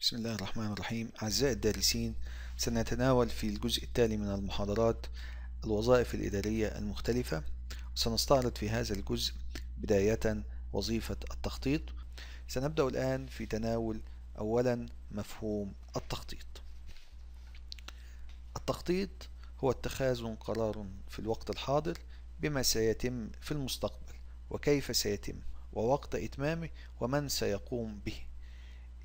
بسم الله الرحمن الرحيم أعزائي الدارسين سنتناول في الجزء التالي من المحاضرات الوظائف الإدارية المختلفة سنستعرض في هذا الجزء بداية وظيفة التخطيط سنبدأ الآن في تناول أولا مفهوم التخطيط التخطيط هو اتخاذ قرار في الوقت الحاضر بما سيتم في المستقبل وكيف سيتم ووقت إتمامه ومن سيقوم به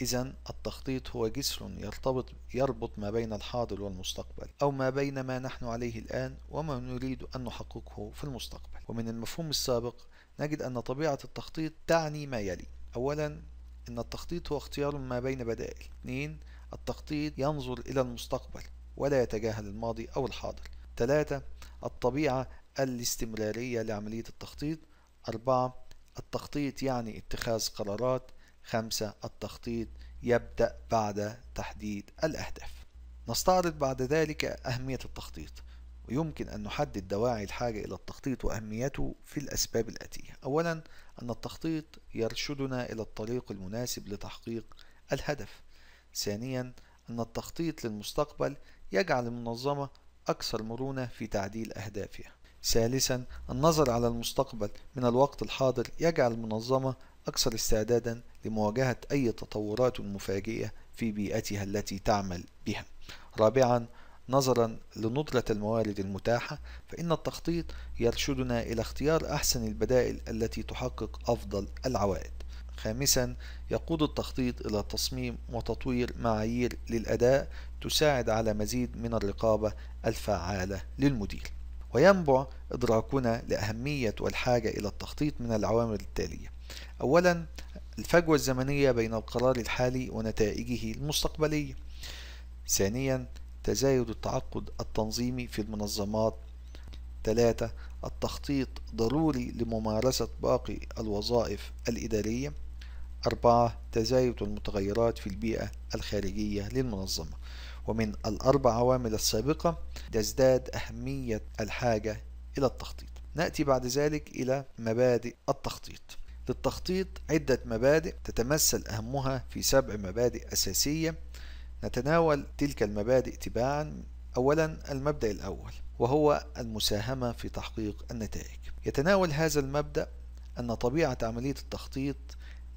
إذا التخطيط هو جسر يرتبط يربط ما بين الحاضر والمستقبل أو ما بين ما نحن عليه الآن وما نريد أن نحققه في المستقبل ومن المفهوم السابق نجد أن طبيعة التخطيط تعني ما يلي أولا أن التخطيط هو اختيار ما بين بدائل اثنين التخطيط ينظر إلى المستقبل ولا يتجاهل الماضي أو الحاضر ثلاثة الطبيعة الاستمرارية لعملية التخطيط أربعة التخطيط يعني اتخاذ قرارات خمسة التخطيط يبدأ بعد تحديد الأهداف نستعرض بعد ذلك أهمية التخطيط ويمكن أن نحدد دواعي الحاجة إلى التخطيط وأهميته في الأسباب الآتية أولا أن التخطيط يرشدنا إلى الطريق المناسب لتحقيق الهدف ثانيا أن التخطيط للمستقبل يجعل المنظمة أكثر مرونة في تعديل أهدافها ثالثا النظر على المستقبل من الوقت الحاضر يجعل المنظمة أكثر استعدادا لمواجهة أي تطورات مفاجئة في بيئتها التي تعمل بها. رابعا نظرا لندرة الموارد المتاحة فإن التخطيط يرشدنا إلى اختيار أحسن البدائل التي تحقق أفضل العوائد. خامسا يقود التخطيط إلى تصميم وتطوير معايير للأداء تساعد على مزيد من الرقابة الفعالة للمدير وينبع إدراكنا لأهمية والحاجة إلى التخطيط من العوامل التالية أولا الفجوة الزمنية بين القرار الحالي ونتائجه المستقبلية ثانيا تزايد التعقد التنظيمي في المنظمات ثلاثة التخطيط ضروري لممارسة باقي الوظائف الإدارية أربعة تزايد المتغيرات في البيئة الخارجية للمنظمة ومن الأربع عوامل السابقة تزداد أهمية الحاجة إلى التخطيط نأتي بعد ذلك إلى مبادئ التخطيط للتخطيط عدة مبادئ تتمثل أهمها في سبع مبادئ أساسية نتناول تلك المبادئ تباعا أولا المبدأ الأول وهو المساهمة في تحقيق النتائج يتناول هذا المبدأ أن طبيعة عملية التخطيط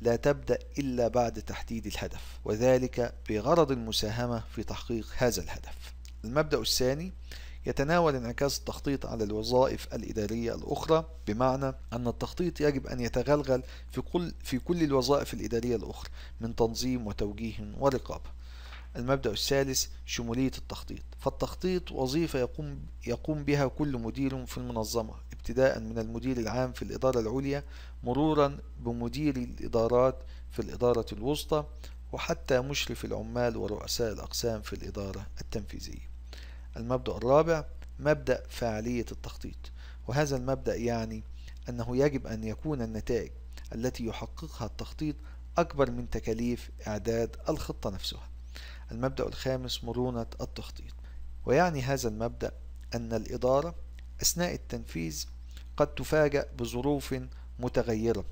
لا تبدأ إلا بعد تحديد الهدف وذلك بغرض المساهمة في تحقيق هذا الهدف المبدأ الثاني يتناول انعكاس التخطيط على الوظائف الإدارية الأخرى بمعنى أن التخطيط يجب أن يتغلغل في كل, في كل الوظائف الإدارية الأخرى من تنظيم وتوجيه ورقابة المبدأ الثالث شمولية التخطيط فالتخطيط وظيفة يقوم, يقوم بها كل مدير في المنظمة ابتداء من المدير العام في الإدارة العليا مرورا بمدير الإدارات في الإدارة الوسطى وحتى مشرف العمال ورؤساء الأقسام في الإدارة التنفيذية المبدأ الرابع مبدأ فاعلية التخطيط وهذا المبدأ يعني أنه يجب أن يكون النتائج التي يحققها التخطيط أكبر من تكاليف إعداد الخطة نفسها المبدأ الخامس مرونة التخطيط ويعني هذا المبدأ أن الإدارة أثناء التنفيذ قد تفاجأ بظروف متغيرة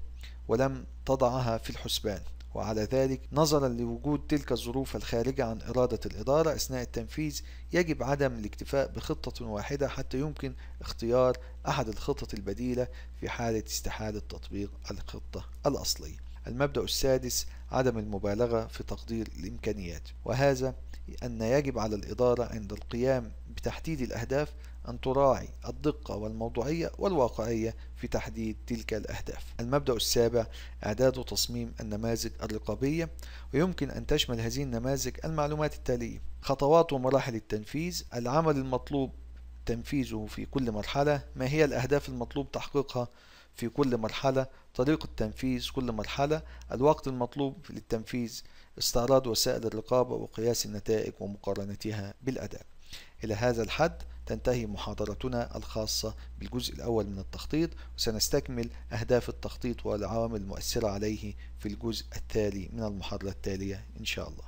ولم تضعها في الحسبان وعلى ذلك نظرا لوجود تلك الظروف الخارجة عن إرادة الإدارة أثناء التنفيذ يجب عدم الاكتفاء بخطة واحدة حتى يمكن اختيار أحد الخطط البديلة في حالة استحالة تطبيق الخطة الأصلية المبدأ السادس عدم المبالغة في تقدير الإمكانيات وهذا أن يجب على الإدارة عند القيام بتحديد الأهداف أن تراعي الدقة والموضوعية والواقعية في تحديد تلك الأهداف. المبدأ السابع إعداد وتصميم النماذج الرقابية ويمكن أن تشمل هذه النماذج المعلومات التالية: خطوات ومراحل التنفيذ، العمل المطلوب تنفيذه في كل مرحلة، ما هي الأهداف المطلوب تحقيقها في كل مرحلة طريقة تنفيذ كل مرحلة الوقت المطلوب للتنفيذ استعراض وسائل الرقابة وقياس النتائج ومقارنتها بالأداء إلى هذا الحد تنتهي محاضرتنا الخاصة بالجزء الأول من التخطيط وسنستكمل أهداف التخطيط والعوامل المؤثرة عليه في الجزء التالي من المحاضرة التالية إن شاء الله